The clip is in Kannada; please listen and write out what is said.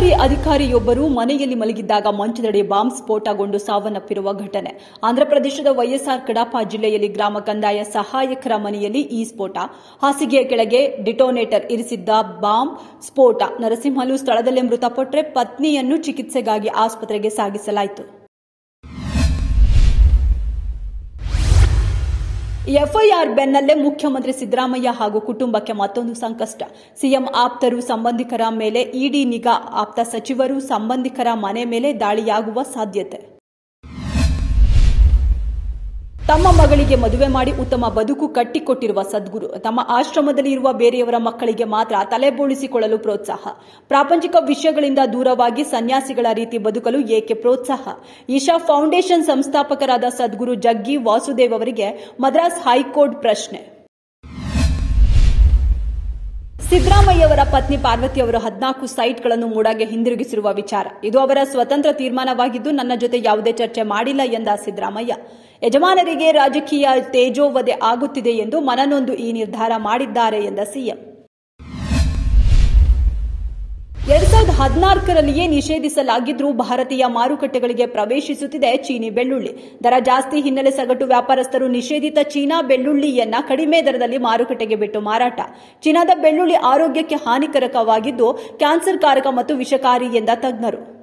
ಸರ್ಕಾರಿ ಅಧಿಕಾರಿಯೊಬ್ಬರು ಮನೆಯಲ್ಲಿ ಮಲಗಿದ್ದಾಗ ಮಂಚದಡಿ ಬಾಂಬ್ ಸ್ಫೋಟಗೊಂಡು ಸಾವನ್ನಪ್ಪಿರುವ ಘಟನೆ ಆಂಧ್ರಪ್ರದೇಶದ ವೈಎಸ್ಆರ್ ಕಡಾಪ ಜಿಲ್ಲೆಯಲ್ಲಿ ಗ್ರಾಮ ಕಂದಾಯ ಸಹಾಯಕರ ಮನೆಯಲ್ಲಿ ಈ ಸ್ಫೋಟ ಹಾಸಿಗೆಯ ಕೆಳಗೆ ಡಿಟೋನೇಟರ್ ಇರಿಸಿದ್ದ ಬಾಂಬ್ ಸ್ಫೋಟ ನರಸಿಂಹಲು ಸ್ಥಳದಲ್ಲೇ ಮೃತಪಟ್ಟರೆ ಪತ್ನಿಯನ್ನು ಚಿಕಿತ್ಸೆಗಾಗಿ ಆಸ್ಪತ್ರೆಗೆ ಸಾಗಿಸಲಾಯಿತು ಎಫ್ಐಆರ್ ಬೆನ್ನಲ್ಲೇ ಮುಖ್ಯಮಂತ್ರಿ ಸಿದ್ದರಾಮಯ್ಯ ಹಾಗೂ ಕುಟುಂಬಕ್ಕೆ ಮತ್ತೊಂದು ಸಂಕಷ್ಟ ಸಿಎಂ ಆಪ್ತರು ಸಂಬಂಧಿಕರ ಮೇಲೆ ಇಡಿ ನಿಗಾ ಆಪ್ತ ಸಚಿವರು ಸಂಬಂಧಿಕರ ಮನೆ ಮೇಲೆ ದಾಳಿಯಾಗುವ ಸಾಧ್ಯತೆ ತಮ್ಮ ಮಗಳಿಗೆ ಮದುವೆ ಮಾಡಿ ಉತ್ತಮ ಬದುಕು ಕಟ್ಟಿಕೊಟ್ಟಿರುವ ಸದ್ಗುರು ತಮ್ಮ ಆಶ್ರಮದಲ್ಲಿ ಇರುವ ಬೇರೆಯವರ ಮಕ್ಕಳಿಗೆ ಮಾತ್ರ ತಲೆಬೋಳಿಸಿಕೊಳ್ಳಲು ಪ್ರೋತ್ಸಾಹ ಪ್ರಾಪಂಚಿಕ ವಿಷಯಗಳಿಂದ ದೂರವಾಗಿ ಸನ್ಯಾಸಿಗಳ ರೀತಿ ಬದುಕಲು ಏಕೆ ಪ್ರೋತ್ಸಾಹ ಇಶಾ ಫೌಂಡೇಶನ್ ಸಂಸ್ಥಾಪಕರಾದ ಸದ್ಗುರು ಜಗ್ಗಿ ವಾಸುದೇವ್ ಅವರಿಗೆ ಮದ್ರಾಸ್ ಹೈಕೋರ್ಟ್ ಪ್ರಶ್ನೆ ಸಿದ್ದರಾಮಯ್ಯವರ ಪತ್ನಿ ಪಾರ್ವತಿಯವರು ಹದಿನಾಲ್ಕು ಸೈಟ್ಗಳನ್ನು ಮೂಡಾಗೆ ಹಿಂದಿರುಗಿಸಿರುವ ವಿಚಾರ ಇದು ಅವರ ಸ್ವತಂತ್ರ ತೀರ್ಮಾನವಾಗಿದ್ದು ನನ್ನ ಜೊತೆ ಯಾವುದೇ ಚರ್ಚೆ ಮಾಡಿಲ್ಲ ಎಂದ ಸಿದ್ದರಾಮಯ್ಯ ಯಜಮಾನರಿಗೆ ರಾಜಕೀಯ ತೇಜೋವಧೆ ಆಗುತ್ತಿದೆ ಎಂದು ಮನನೊಂದು ಈ ನಿರ್ಧಾರ ಮಾಡಿದ್ದಾರೆ ಎಂದ ಸಿಎಂ ಹದಿನಾಲ್ಕರಲ್ಲಿಯೇ ನಿಷೇಧಿಸಲಾಗಿದ್ದರೂ ಭಾರತೀಯ ಮಾರುಕಟ್ಟೆಗಳಿಗೆ ಪ್ರವೇಶಿಸುತ್ತಿದೆ ಚೀನಿ ಬೆಳ್ಳುಳ್ಳಿ ದರ ಜಾಸ್ತಿ ಹಿನ್ನೆಲೆ ಸಗಟು ವ್ಯಾಪಾರಸ್ಥರು ನಿಷೇಧಿತ ಚೀನಾ ಬೆಳ್ಳುಳ್ಳಿಯನ್ನ ಕಡಿಮೆ ದರದಲ್ಲಿ ಮಾರುಕಟ್ಟೆಗೆ ಬಿಟ್ಟು ಮಾರಾಟ ಚೀನಾದ ಬೆಳ್ಳುಳ್ಳಿ ಆರೋಗ್ಯಕ್ಕೆ ಹಾನಿಕಾರಕವಾಗಿದ್ದು ಕ್ಯಾನ್ಸರ್ ಕಾರಕ ಮತ್ತು ವಿಷಕಾರಿ ಎಂದ ತಜ್ಞರು